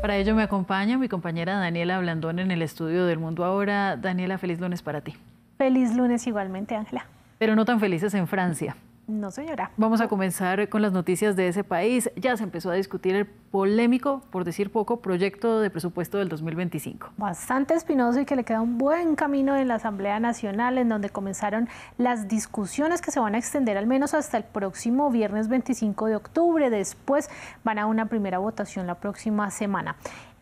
Para ello me acompaña mi compañera Daniela Blandón en el estudio del Mundo Ahora. Daniela, feliz lunes para ti. Feliz lunes igualmente, Ángela. Pero no tan felices en Francia. No, señora. Vamos a comenzar con las noticias de ese país. Ya se empezó a discutir el polémico, por decir poco, proyecto de presupuesto del 2025. Bastante espinoso y que le queda un buen camino en la Asamblea Nacional, en donde comenzaron las discusiones que se van a extender al menos hasta el próximo viernes 25 de octubre. Después van a una primera votación la próxima semana.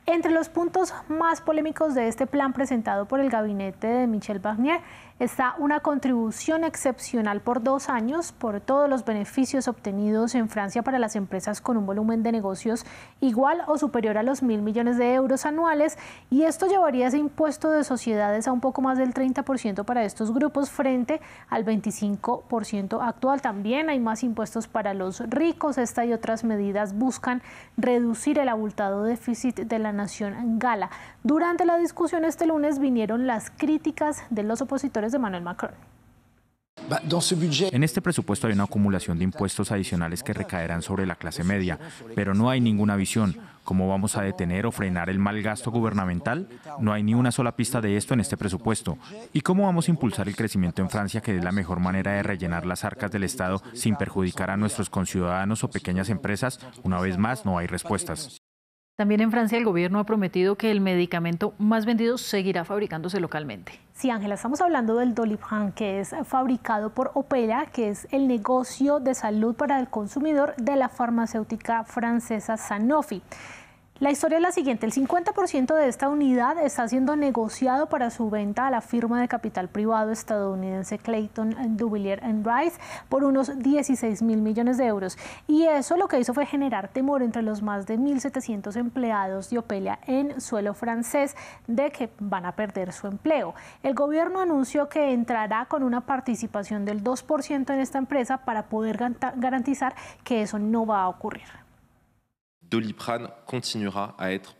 Entre los puntos más polémicos de este plan presentado por el gabinete de Michel Barnier está una contribución excepcional por dos años por todos los beneficios obtenidos en Francia para las empresas con un volumen de negocios igual o superior a los mil millones de euros anuales y esto llevaría ese impuesto de sociedades a un poco más del 30% para estos grupos frente al 25% actual. También hay más impuestos para los ricos. Esta y otras medidas buscan reducir el abultado déficit de la Nación Gala. Durante la discusión este lunes vinieron las críticas de los opositores de Manuel Macron. En este presupuesto hay una acumulación de impuestos adicionales que recaerán sobre la clase media, pero no hay ninguna visión. ¿Cómo vamos a detener o frenar el mal gasto gubernamental? No hay ni una sola pista de esto en este presupuesto. ¿Y cómo vamos a impulsar el crecimiento en Francia, que es la mejor manera de rellenar las arcas del Estado sin perjudicar a nuestros conciudadanos o pequeñas empresas? Una vez más, no hay respuestas. También en Francia el gobierno ha prometido que el medicamento más vendido seguirá fabricándose localmente. Sí, Ángela, estamos hablando del Doliphan, que es fabricado por Opera, que es el negocio de salud para el consumidor de la farmacéutica francesa Sanofi. La historia es la siguiente, el 50% de esta unidad está siendo negociado para su venta a la firma de capital privado estadounidense Clayton eh, Dubilier Rice por unos 16 mil millones de euros. Y eso lo que hizo fue generar temor entre los más de 1.700 empleados de Opelia en suelo francés de que van a perder su empleo. El gobierno anunció que entrará con una participación del 2% en esta empresa para poder garantizar que eso no va a ocurrir. Doliprane continuará a ser producido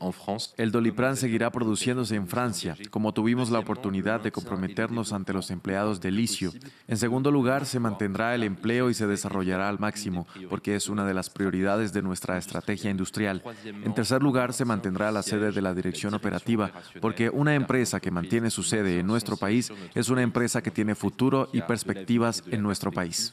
en El Doliprane seguirá produciéndose en Francia, como tuvimos la oportunidad de comprometernos ante los empleados de Licio. En segundo lugar, se mantendrá el empleo y se desarrollará al máximo, porque es una de las prioridades de nuestra estrategia industrial. En tercer lugar, se mantendrá la sede de la dirección operativa, porque una empresa que mantiene su sede en nuestro país es una empresa que tiene futuro y perspectivas en nuestro país.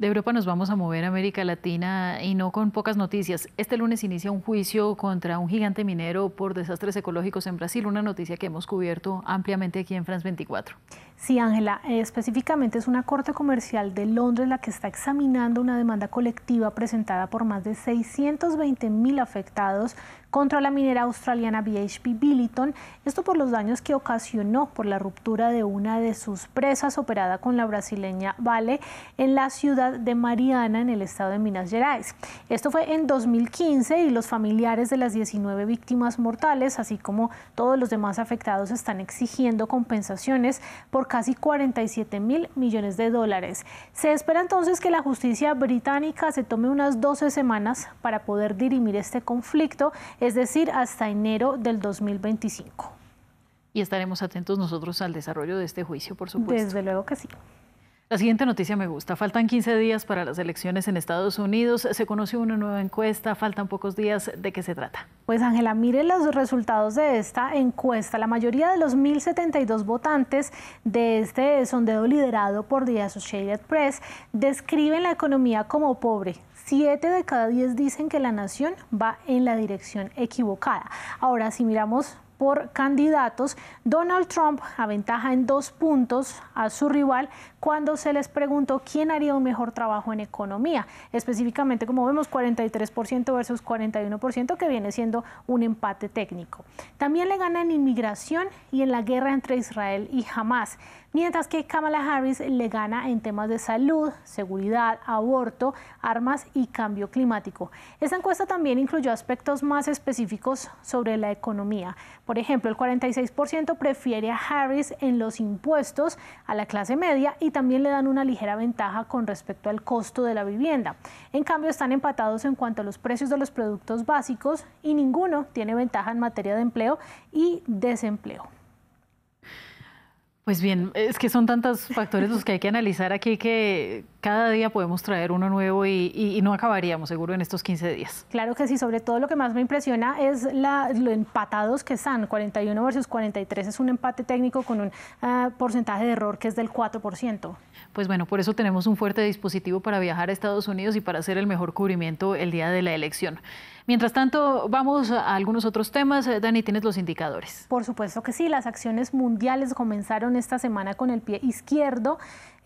De Europa nos vamos a mover a América Latina y no con pocas noticias. Este lunes inicia un juicio contra un gigante minero por desastres ecológicos en Brasil, una noticia que hemos cubierto ampliamente aquí en France 24. Sí, Ángela, eh, específicamente es una corte comercial de Londres la que está examinando una demanda colectiva presentada por más de 620 mil afectados contra la minera australiana BHP Billiton, esto por los daños que ocasionó por la ruptura de una de sus presas operada con la brasileña Vale en la ciudad de Mariana, en el estado de Minas Gerais. Esto fue en 2015 y los familiares de las 19 víctimas mortales, así como todos los demás afectados, están exigiendo compensaciones por casi 47 mil millones de dólares. Se espera entonces que la justicia británica se tome unas 12 semanas para poder dirimir este conflicto es decir, hasta enero del 2025. Y estaremos atentos nosotros al desarrollo de este juicio, por supuesto. Desde luego que sí. La siguiente noticia me gusta. Faltan 15 días para las elecciones en Estados Unidos. Se conoce una nueva encuesta. Faltan pocos días. ¿De qué se trata? Pues Ángela, mire los resultados de esta encuesta. La mayoría de los 1.072 votantes de este sondeo liderado por The Associated Press describen la economía como pobre, Siete de cada diez dicen que la nación va en la dirección equivocada. Ahora, si miramos por candidatos, Donald Trump aventaja en dos puntos a su rival cuando se les preguntó quién haría un mejor trabajo en economía. Específicamente, como vemos, 43% versus 41%, que viene siendo un empate técnico. También le gana en inmigración y en la guerra entre Israel y Hamas mientras que Kamala Harris le gana en temas de salud, seguridad, aborto, armas y cambio climático. Esta encuesta también incluyó aspectos más específicos sobre la economía. Por ejemplo, el 46% prefiere a Harris en los impuestos a la clase media y también le dan una ligera ventaja con respecto al costo de la vivienda. En cambio, están empatados en cuanto a los precios de los productos básicos y ninguno tiene ventaja en materia de empleo y desempleo. Pues bien, es que son tantos factores los que hay que analizar aquí que cada día podemos traer uno nuevo y, no acabaríamos seguro en estos 15 días. Claro que sí, sobre todo lo que más me impresiona es la, lo empatados que están, 41 versus 43 es un empate técnico con un ah, porcentaje de error que es del 4%. Pues bueno, por eso tenemos un fuerte dispositivo para viajar a Estados Unidos y para hacer el mejor cubrimiento el día de la elección. Mientras tanto, vamos a algunos otros temas. Eh, Dani, tienes los indicadores. Por supuesto que sí, las acciones mundiales comenzaron esta semana con el pie izquierdo.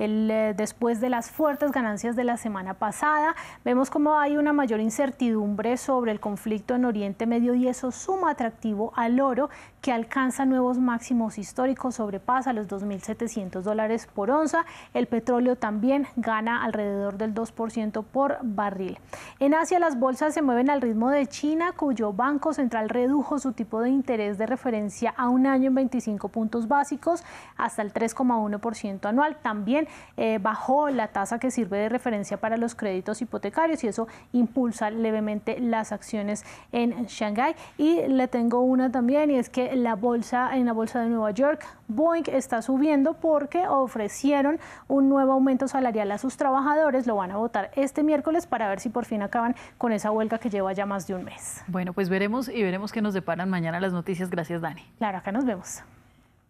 Eh, después de las fuertes ganancias de la semana pasada. Vemos cómo hay una mayor incertidumbre sobre el conflicto en Oriente Medio y eso suma atractivo al oro que alcanza nuevos máximos históricos, sobrepasa los 2.700 dólares por onza. El petróleo también gana alrededor del 2% por barril. En Asia las bolsas se mueven al ritmo de China, cuyo Banco Central redujo su tipo de interés de referencia a un año en 25 puntos básicos hasta el 3,1% anual. También eh, bajó la tasa que sirve de referencia para los créditos hipotecarios y eso impulsa levemente las acciones en Shanghái. Y le tengo una también y es que la bolsa en la bolsa de Nueva York, Boeing está subiendo porque ofrecieron un nuevo aumento salarial a sus trabajadores. Lo van a votar este miércoles para ver si por fin acaban con esa huelga que lleva ya más de un mes. Bueno, pues veremos y veremos qué nos deparan mañana las noticias. Gracias, Dani. Claro, acá nos vemos.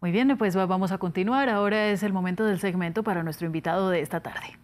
Muy bien, pues vamos a continuar. Ahora es el momento del segmento para nuestro invitado de esta tarde.